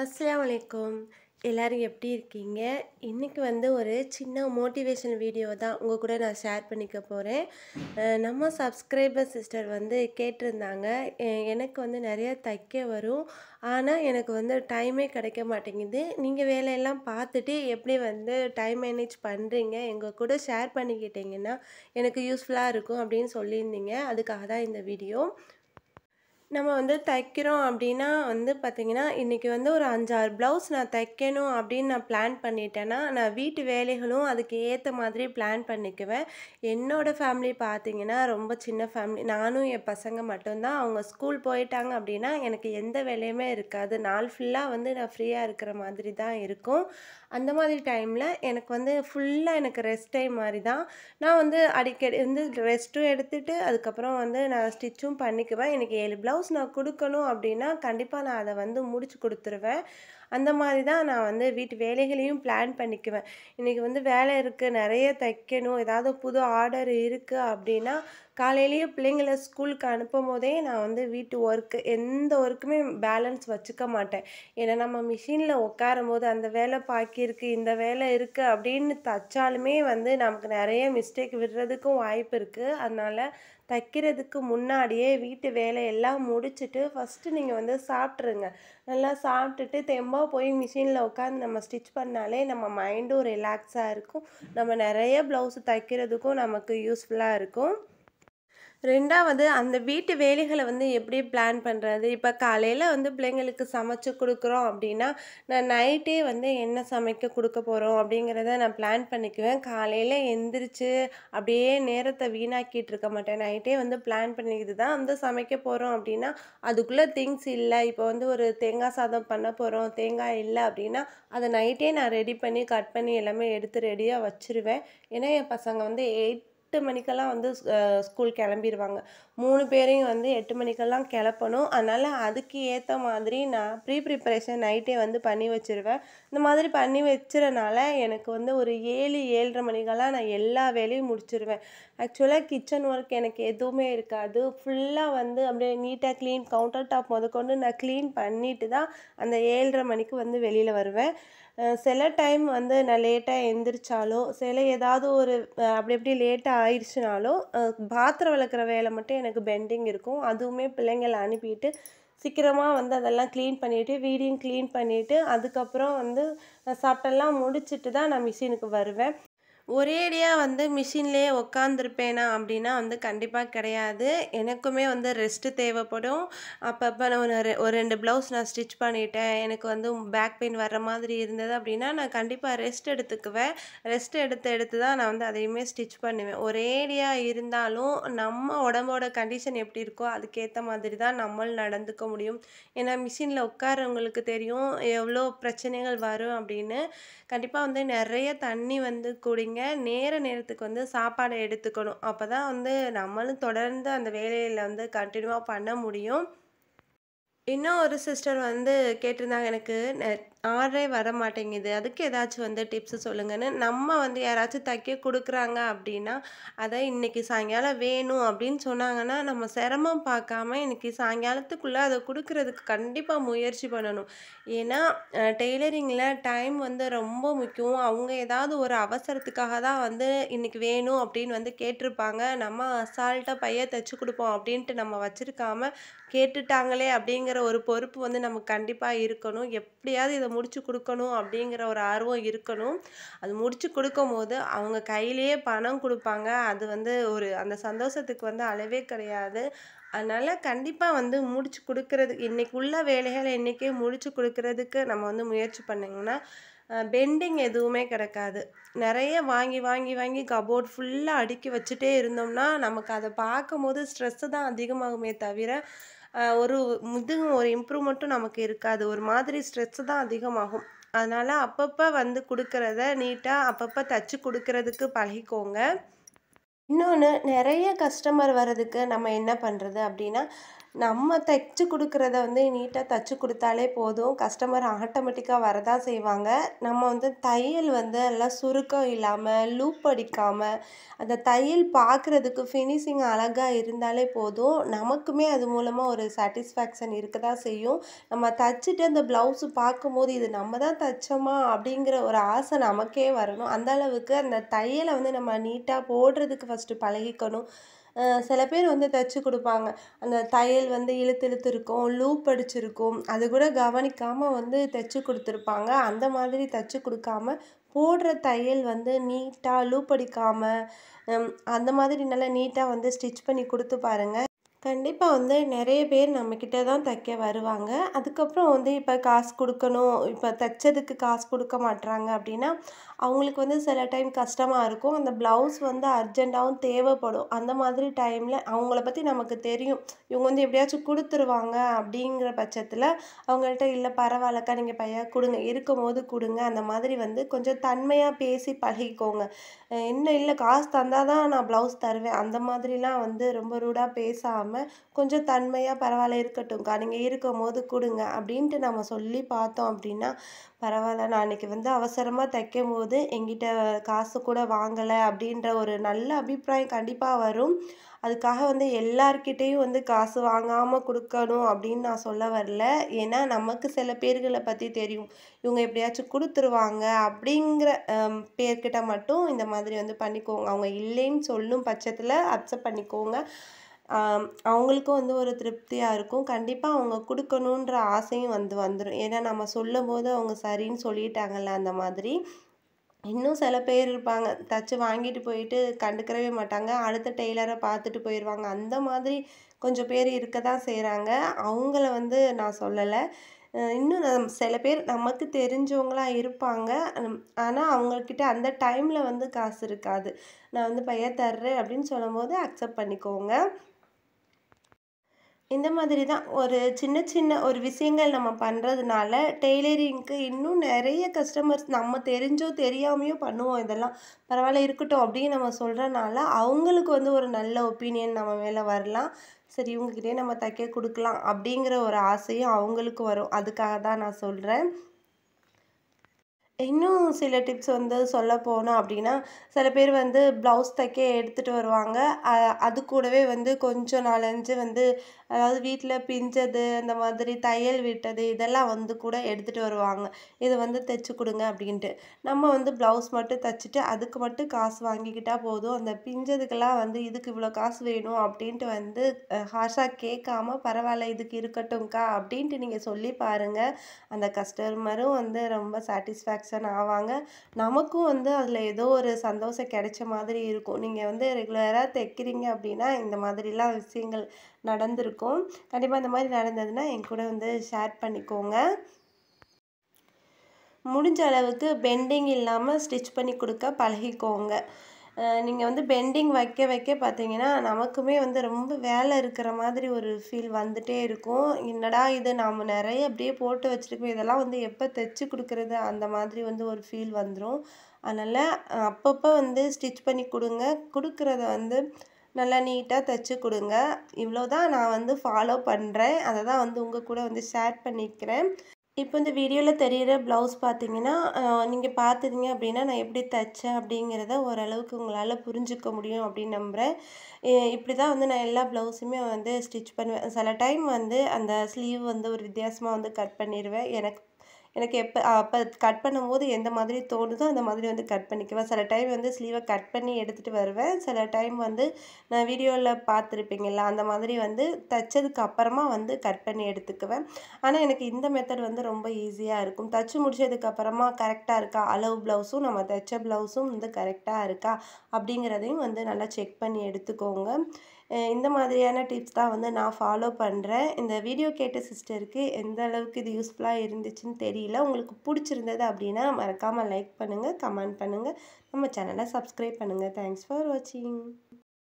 அஸ்லாம் வலைக்கம் எல்லோரும் எப்படி இருக்கீங்க இன்றைக்கி வந்து ஒரு சின்ன மோட்டிவேஷன் வீடியோ தான் உங்கள் கூட நான் ஷேர் பண்ணிக்க போகிறேன் நம்ம சப்ஸ்கிரைபர் சிஸ்டர் வந்து கேட்டிருந்தாங்க எனக்கு வந்து நிறைய தைக்க வரும் ஆனால் எனக்கு வந்து டைமே கிடைக்க மாட்டேங்குது நீங்கள் வேலையெல்லாம் பார்த்துட்டு எப்படி வந்து டைம் மேனேஜ் பண்ணுறீங்க எங்கள் கூட ஷேர் பண்ணிக்கிட்டிங்கன்னா எனக்கு யூஸ்ஃபுல்லாக இருக்கும் அப்படின்னு சொல்லியிருந்தீங்க அதுக்காக தான் இந்த வீடியோ நம்ம வந்து தைக்கிறோம் அப்படின்னா வந்து பார்த்திங்கன்னா இன்றைக்கி வந்து ஒரு அஞ்சாறு ப்ளவுஸ் நான் தைக்கணும் அப்படின்னு நான் பிளான் பண்ணிட்டேன்னா நான் வீட்டு வேலைகளும் அதுக்கு ஏற்ற மாதிரி பிளான் பண்ணிக்குவேன் என்னோடய ஃபேமிலி பார்த்திங்கன்னா ரொம்ப சின்ன ஃபேமிலி நானும் என் பசங்க மட்டும்தான் அவங்க ஸ்கூல் போயிட்டாங்க அப்படின்னா எனக்கு எந்த வேலையுமே இருக்காது நாள் ஃபுல்லாக வந்து நான் ஃப்ரீயாக இருக்கிற மாதிரி தான் இருக்கும் அந்த மாதிரி டைமில் எனக்கு வந்து ஃபுல்லாக எனக்கு ரெஸ்ட் டைம் மாதிரி தான் நான் வந்து அடிக்கடி வந்து ரெஸ்ட்டும் எடுத்துகிட்டு அதுக்கப்புறம் வந்து நான் ஸ்டிச்சும் பண்ணிக்குவேன் எனக்கு ஏழு ப்ளவுஸ் ப்ளவுஸ் நான் கொடுக்கணும் அப்படின்னா கண்டிப்பாக நான் அதை வந்து முடிச்சு கொடுத்துருவேன் அந்த மாதிரி தான் நான் வந்து வீட்டு வேலைகளையும் பிளான் பண்ணிக்குவேன் இன்றைக்கி வந்து வேலை இருக்குது நிறைய தைக்கணும் ஏதாவது புது ஆர்டர் இருக்குது அப்படின்னா காலையிலேயே பிள்ளைங்களை ஸ்கூலுக்கு அனுப்பும் போதே நான் வந்து வீட்டு ஒர்க்கு எந்த ஒர்க்குமே பேலன்ஸ் வச்சுக்க மாட்டேன் ஏன்னா நம்ம மிஷினில் உட்காரும் போது அந்த வேலை பாக்கியிருக்கு இந்த வேலை இருக்குது அப்படின்னு தைச்சாலுமே வந்து நமக்கு நிறைய மிஸ்டேக் விடுறதுக்கும் வாய்ப்பு இருக்குது அதனால் தைக்கிறதுக்கு முன்னாடியே வீட்டு வேலையெல்லாம் முடிச்சுட்டு ஃபஸ்ட்டு நீங்கள் வந்து சாப்பிட்ருங்க நல்லா சாப்பிட்டுட்டு தெம்பாக போய் மிஷினில் உட்காந்து நம்ம ஸ்டிச் பண்ணாலே நம்ம மைண்டும் ரிலாக்ஸாக இருக்கும் நம்ம நிறைய ப்ளவுஸ் தைக்கிறதுக்கும் நமக்கு யூஸ்ஃபுல்லாக இருக்கும் ரெண்டாவது அந்த வீட்டு வேலைகளை வந்து எப்படி பிளான் பண்ணுறது இப்போ காலையில் வந்து பிள்ளைங்களுக்கு சமைச்சு கொடுக்குறோம் அப்படின்னா நான் நைட்டே வந்து என்ன சமைக்க கொடுக்க போகிறோம் அப்படிங்கிறத நான் பிளான் பண்ணிக்குவேன் காலையில் எந்திரிச்சு அப்படியே நேரத்தை வீணாக்கிட்டு இருக்க மாட்டேன் நைட்டே வந்து பிளான் பண்ணிக்கிட்டு தான் வந்து சமைக்க போகிறோம் அப்படின்னா அதுக்குள்ளே திங்ஸ் இல்லை இப்போ வந்து ஒரு தேங்காய் சாதம் பண்ண போகிறோம் தேங்காய் இல்லை அப்படின்னா அதை நைட்டே நான் ரெடி பண்ணி கட் பண்ணி எல்லாமே எடுத்து ரெடியாக வச்சுருவேன் ஏன்னா என் பசங்க வந்து எயிட் எட்டு மணிக்கெல்லாம் வந்து ஸ்கூல் கிளம்பிடுவாங்க மூணு பேரையும் வந்து எட்டு மணிக்கெல்லாம் கிளப்பணும் அதனால் அதுக்கு ஏற்ற மாதிரி நான் ப்ரீ ப்ரிப்பரேஷன் நைட்டே வந்து பண்ணி வச்சுருவேன் இந்த மாதிரி பண்ணி வச்சுறனால எனக்கு வந்து ஒரு ஏழு ஏழரை மணிக்கெல்லாம் நான் எல்லா வேலையும் முடிச்சுருவேன் ஆக்சுவலாக கிச்சன் ஒர்க் எனக்கு எதுவுமே இருக்காது ஃபுல்லாக வந்து அப்படியே நீட்டாக க்ளீன் கவுண்டர் டாப் முதற்கொண்டு நான் க்ளீன் பண்ணிட்டு தான் அந்த ஏழரை மணிக்கு வந்து வெளியில் வருவேன் சில டைம் வந்து நான் லேட்டாக எந்திரிச்சாலோ சில ஏதாவது ஒரு அப்படி எப்படி லேட்டாக ஆயிடுச்சுனாலும் பாத்திரம் விளக்குற வேலை மட்டும் எனக்கு பெண்டிங் இருக்கும் அதுவுமே பிள்ளைங்களை அனுப்பிட்டு சீக்கிரமாக வந்து அதெல்லாம் க்ளீன் பண்ணிவிட்டு வீடியும் க்ளீன் பண்ணிவிட்டு அதுக்கப்புறம் வந்து சாப்பிட்டெல்லாம் முடிச்சுட்டு தான் நான் மிஷினுக்கு வருவேன் ஒரேடியாக வந்து மிஷின்லேயே உக்காந்துருப்பேனா அப்படின்னா வந்து கண்டிப்பாக கிடையாது எனக்குமே வந்து ரெஸ்ட்டு தேவைப்படும் அப்பப்போ நான் ஒரு ஒரு ரெண்டு ப்ளவுஸ் நான் ஸ்டிச் பண்ணிட்டேன் எனக்கு வந்து பேக் பெயின் வர்ற மாதிரி இருந்தது அப்படின்னா நான் கண்டிப்பாக ரெஸ்ட் எடுத்துக்குவேன் ரெஸ்ட் எடுத்து எடுத்து தான் நான் வந்து அதையுமே ஸ்டிச் பண்ணுவேன் ஒரேடியாக இருந்தாலும் நம்ம உடம்போட கண்டிஷன் எப்படி இருக்கோ அதுக்கேற்ற மாதிரி தான் நம்மள் நடந்துக்க முடியும் ஏன்னா மிஷினில் உட்காரவங்களுக்கு தெரியும் எவ்வளோ பிரச்சனைகள் வரும் அப்படின்னு கண்டிப்பாக வந்து நிறைய தண்ணி வந்து குடிங்க நீங்க நேர நேரத்துக்கு வந்து சாப்பாடை எடுத்துக்கணும் அப்போ தான் வந்து நம்மளும் தொடர்ந்து அந்த வேலையில் வந்து கண்டினியூவாக பண்ண முடியும் இன்னும் ஒரு சிஸ்டர் வந்து கேட்டிருந்தாங்க எனக்கு ஆர்டரே வர மாட்டேங்குது அதுக்கு ஏதாச்சும் வந்து டிப்ஸ் சொல்லுங்கன்னு நம்ம வந்து யாராச்சும் தைக்க கொடுக்குறாங்க அப்படின்னா அதை இன்றைக்கி சாயங்காலம் வேணும் அப்படின்னு சொன்னாங்கன்னா நம்ம சிரமம் பார்க்காம இன்னைக்கு சாயங்காலத்துக்குள்ளே அதை கொடுக்குறதுக்கு கண்டிப்பாக முயற்சி பண்ணணும் ஏன்னா டெய்லரிங்கில் டைம் வந்து ரொம்ப முக்கியம் அவங்க ஏதாவது ஒரு அவசரத்துக்காக தான் வந்து இன்றைக்கி வேணும் அப்படின்னு வந்து கேட்டிருப்பாங்க நம்ம அசால்ட்டாக பைய தைச்சி கொடுப்போம் அப்படின்ட்டு நம்ம வச்சுருக்காம கேட்டுட்டாங்களே அப்படிங்கிற ஒரு பொறுப்பு வந்து நமக்கு கண்டிப்பாக இருக்கணும் எப்படியாவது இதை முடித்து கொடுக்கணும் அப்படிங்கிற ஒரு ஆர்வம் இருக்கணும் அது முடித்து கொடுக்கும் போது அவங்க கையிலேயே பணம் கொடுப்பாங்க அது வந்து ஒரு அந்த சந்தோஷத்துக்கு வந்து அளவே கிடையாது அதனால் கண்டிப்பாக வந்து முடிச்சு கொடுக்கறது உள்ள வேலைகளை இன்றைக்கே முடிச்சு கொடுக்கறதுக்கு நம்ம வந்து முயற்சி பண்ணிங்கன்னா பெண்டிங் எதுவுமே கிடக்காது நிறைய வாங்கி வாங்கி வாங்கி கபோர்ட் ஃபுல்லாக அடுக்கி வச்சுட்டே இருந்தோம்னா நமக்கு அதை பார்க்கும் போது ஸ்ட்ரெஸ்ஸு தான் அதிகமாகுமே தவிர ஒரு முதுகும் ஒரு இம்ப்ரூவ்மெண்ட்டும் நமக்கு இருக்காது ஒரு மாதிரி ஸ்ட்ரெஸ்ஸு தான் அதிகமாகும் அதனால் அப்பப்போ வந்து கொடுக்குறத நீட்டாக அப்பப்போ தச்சு கொடுக்கறதுக்கு பழகிக்கோங்க இன்னொன்று நிறைய கஸ்டமர் வர்றதுக்கு நம்ம என்ன பண்ணுறது அப்படின்னா நம்ம தைச்சு கொடுக்குறத வந்து நீட்டாக தைச்சு கொடுத்தாலே போதும் கஸ்டமர் ஆட்டோமேட்டிக்காக வரதான் செய்வாங்க நம்ம வந்து தையல் வந்து எல்லாம் சுருக்கம் இல்லாமல் லூப் அடிக்காமல் அந்த தையல் பார்க்குறதுக்கு ஃபினிஷிங் அழகாக இருந்தாலே போதும் நமக்குமே அது மூலமாக ஒரு சாட்டிஸ்ஃபேக்ஷன் இருக்க தான் செய்யும் நம்ம தைச்சிட்டு அந்த ப்ளவுஸு பார்க்கும்போது இது நம்ம தான் தைச்சோமா அப்படிங்கிற ஒரு ஆசை நமக்கே வரணும் அந்த அளவுக்கு அந்த தையலை வந்து நம்ம நீட்டாக போடுறதுக்கு ஃபஸ்ட்டு பழகிக்கணும் சில பேர் வந்து தைச்சி கொடுப்பாங்க அந்த தையல் வந்து இழுத்து இழுத்து இருக்கும் லூப் அடிச்சிருக்கும் அது கூட கவனிக்காமல் வந்து தைச்சி கொடுத்துருப்பாங்க அந்த மாதிரி தைச்சி கொடுக்காம போடுற தையல் வந்து நீட்டாக லூப் அடிக்காமல் அந்த மாதிரி நல்லா நீட்டாக வந்து ஸ்டிச் பண்ணி கொடுத்து பாருங்கள் கண்டிப்பாக வந்து நிறைய பேர் நம்மக்கிட்ட தான் தைக்க வருவாங்க அதுக்கப்புறம் வந்து இப்போ காசு கொடுக்கணும் இப்போ தைச்சதுக்கு காசு கொடுக்க மாட்டுறாங்க அப்படின்னா அவங்களுக்கு வந்து சில டைம் கஷ்டமாக இருக்கும் அந்த ப்ளவுஸ் வந்து அர்ஜெண்ட்டாகவும் தேவைப்படும் அந்த மாதிரி டைமில் அவங்கள பற்றி நமக்கு தெரியும் இவங்க வந்து எப்படியாச்சும் கொடுத்துருவாங்க அப்படிங்கிற பட்சத்தில் அவங்கள்ட்ட இல்லை பரவாயில்லக்கா நீங்கள் பையா கொடுங்க இருக்கும் போது கொடுங்க அந்த மாதிரி வந்து கொஞ்சம் தன்மையாக பேசி பழகிக்கோங்க இன்னும் இல்லை காசு தந்தால் தான் நான் ப்ளவுஸ் தருவேன் அந்த மாதிரிலாம் வந்து ரொம்ப ரூடாக பேசாமல் இல்லாமல் கொஞ்சம் தன்மையாக பரவாயில்ல இருக்கட்டும்க்கா நீங்கள் இருக்கும் போது கொடுங்க அப்படின்ட்டு நம்ம சொல்லி பார்த்தோம் அப்படின்னா பரவாயில்ல நான் அன்றைக்கி வந்து அவசரமாக தைக்கும் போது எங்கிட்ட காசு கூட வாங்கலை அப்படின்ற ஒரு நல்ல அபிப்பிராயம் கண்டிப்பாக வரும் அதுக்காக வந்து எல்லார்கிட்டேயும் வந்து காசு வாங்காமல் கொடுக்கணும் அப்படின்னு நான் சொல்ல வரல ஏன்னா நமக்கு சில பேர்களை பற்றி தெரியும் இவங்க எப்படியாச்சும் கொடுத்துருவாங்க அப்படிங்கிற பேர்கிட்ட மட்டும் இந்த மாதிரி வந்து பண்ணிக்கோங்க அவங்க இல்லைன்னு சொல்லும் பட்சத்தில் அப்செப்ட் பண்ணிக்கோங்க அவங்களுக்கும் வந்து ஒரு திருப்தியாக இருக்கும் கண்டிப்பாக அவங்க கொடுக்கணுன்ற ஆசையும் வந்து வந்துடும் ஏன்னா நம்ம சொல்லும் போது அவங்க சரின்னு சொல்லிட்டாங்கல்ல அந்த மாதிரி இன்னும் சில பேர் இருப்பாங்க தச்சு வாங்கிட்டு போயிட்டு கண்டுக்கிறவே மாட்டாங்க அடுத்த டெய்லரை பார்த்துட்டு போயிடுவாங்க அந்த மாதிரி கொஞ்சம் பேர் இருக்க தான் செய்கிறாங்க அவங்கள வந்து நான் சொல்லலை இன்னும் சில பேர் நமக்கு தெரிஞ்சவங்களாக இருப்பாங்க ஆனால் அவங்கக்கிட்ட அந்த டைமில் வந்து காசு இருக்காது நான் வந்து பையன் தர்றேன் அப்படின்னு சொல்லும் போது அக்செப்ட் பண்ணிக்கோங்க இந்த மாதிரி தான் ஒரு சின்ன சின்ன ஒரு விஷயங்கள் நம்ம பண்ணுறதுனால டெய்லரிங்க்கு இன்னும் நிறைய கஸ்டமர்ஸ் நம்ம தெரிஞ்சோ தெரியாமையோ பண்ணுவோம் இதெல்லாம் பரவாயில்ல இருக்கட்டும் அப்படின்னு நம்ம சொல்கிறனால அவங்களுக்கு வந்து ஒரு நல்ல ஒப்பீனியன் நம்ம மேலே வரலாம் சரி இவங்ககிட்டே நம்ம தைக்க கொடுக்கலாம் அப்படிங்கிற ஒரு ஆசையும் அவங்களுக்கு வரும் அதுக்காக தான் நான் சொல்கிறேன் இன்னும் சில டிப்ஸ் வந்து சொல்ல போனோம் அப்படின்னா சில பேர் வந்து ப்ளவுஸ் தைக்க எடுத்துகிட்டு வருவாங்க அது கூடவே வந்து கொஞ்சம் நாலஞ்சு வந்து அதாவது வீட்டில் பிஞ்சது அந்த மாதிரி தையல் விட்டது இதெல்லாம் வந்து கூட எடுத்துகிட்டு வருவாங்க இது வந்து தைச்சி கொடுங்க அப்படின்ட்டு நம்ம வந்து ப்ளவுஸ் மட்டும் தைச்சிட்டு அதுக்கு மட்டும் காசு வாங்கிக்கிட்டால் போதும் அந்த பிஞ்சதுக்கெல்லாம் வந்து இதுக்கு இவ்வளோ காசு வேணும் அப்படின்ட்டு வந்து ஹாஷாக கேட்காம பரவாயில்ல இதுக்கு இருக்கட்டும்க்கா அப்படின்ட்டு நீங்கள் சொல்லி பாருங்கள் அந்த கஸ்டமரும் வந்து ரொம்ப சாட்டிஸ்ஃபேக்ஷன் ஆவாங்க நமக்கும் வந்து அதில் ஏதோ ஒரு சந்தோஷம் கிடைச்ச மாதிரி இருக்கும் நீங்கள் வந்து ரெகுலராக தைக்கிறீங்க அப்படின்னா இந்த மாதிரிலாம் விஷயங்கள் நடந்திருக்கும் கண்டிப்பாக இந்த மாதிரி நடந்ததுன்னா என் கூட வந்து ஷேர் பண்ணிக்கோங்க முடிஞ்ச அளவுக்கு பெண்டிங் இல்லாமல் ஸ்டிச் பண்ணி கொடுக்க பழகிக்கோங்க நீங்கள் வந்து பெண்டிங் வைக்க வைக்க பார்த்தீங்கன்னா நமக்குமே வந்து ரொம்ப வேலை இருக்கிற மாதிரி ஒரு ஃபீல் வந்துகிட்டே இருக்கும் என்னடா இது நாம் நிறைய அப்படியே போட்டு வச்சுருக்கோம் இதெல்லாம் வந்து எப்போ தைச்சி கொடுக்குறது அந்த மாதிரி வந்து ஒரு ஃபீல் வந்துடும் அதனால் அப்பப்போ வந்து ஸ்டிச் பண்ணி கொடுங்க கொடுக்குறத வந்து நல்லா நீட்டாக தைச்சி கொடுங்க இவ்வளோ தான் நான் வந்து ஃபாலோ பண்ணுறேன் அதை தான் வந்து உங்கள் கூட வந்து ஷேர் பண்ணிக்கிறேன் இப்போ இந்த வீடியோவில் தெரிகிற ப்ளவுஸ் பார்த்தீங்கன்னா நீங்கள் பார்த்துருங்க அப்படின்னா நான் எப்படி தைச்சேன் அப்படிங்கிறத ஓரளவுக்கு உங்களால் புரிஞ்சிக்க முடியும் அப்படின்னு நம்புகிறேன் இப்படி தான் வந்து நான் எல்லா ப்ளவுஸுமே வந்து ஸ்டிச் பண்ணுவேன் சில டைம் வந்து அந்த ஸ்லீவ் வந்து ஒரு வித்தியாசமாக வந்து கட் பண்ணிடுவேன் எனக்கு எனக்கு எப்போ அப்போ கட் பண்ணும்போது எந்த மாதிரி தோணுதோ அந்த மாதிரி வந்து கட் பண்ணிக்குவேன் சில டைம் வந்து ஸ்லீவை கட் பண்ணி எடுத்துகிட்டு வருவேன் சில டைம் வந்து நான் வீடியோவில் பார்த்துருப்பீங்கள்ல அந்த மாதிரி வந்து தைச்சதுக்கு அப்புறமா வந்து கட் பண்ணி எடுத்துக்குவேன் ஆனால் எனக்கு இந்த மெத்தட் வந்து ரொம்ப ஈஸியாக இருக்கும் தைச்சி முடிச்சதுக்கப்புறமா கரெக்டாக இருக்கா அளவு ப்ளவுஸும் நம்ம தைச்ச ப்ளவுஸும் வந்து கரெக்டாக இருக்கா அப்படிங்கிறதையும் வந்து நல்லா செக் பண்ணி எடுத்துக்கோங்க இந்த மாதிரியான டிப்ஸ் தான் வந்து நான் ஃபாலோ பண்ணுறேன் இந்த வீடியோ கேட்ட சிஸ்டருக்கு எந்த அளவுக்கு இது யூஸ்ஃபுல்லாக இருந்துச்சுன்னு தெரியல உங்களுக்கு பிடிச்சிருந்தது அப்படின்னா மறக்காமல் லைக் பண்ணுங்கள் கமெண்ட் பண்ணுங்கள் நம்ம சேனலை சப்ஸ்கிரைப் பண்ணுங்கள் தேங்க்ஸ் ஃபார் வாட்சிங்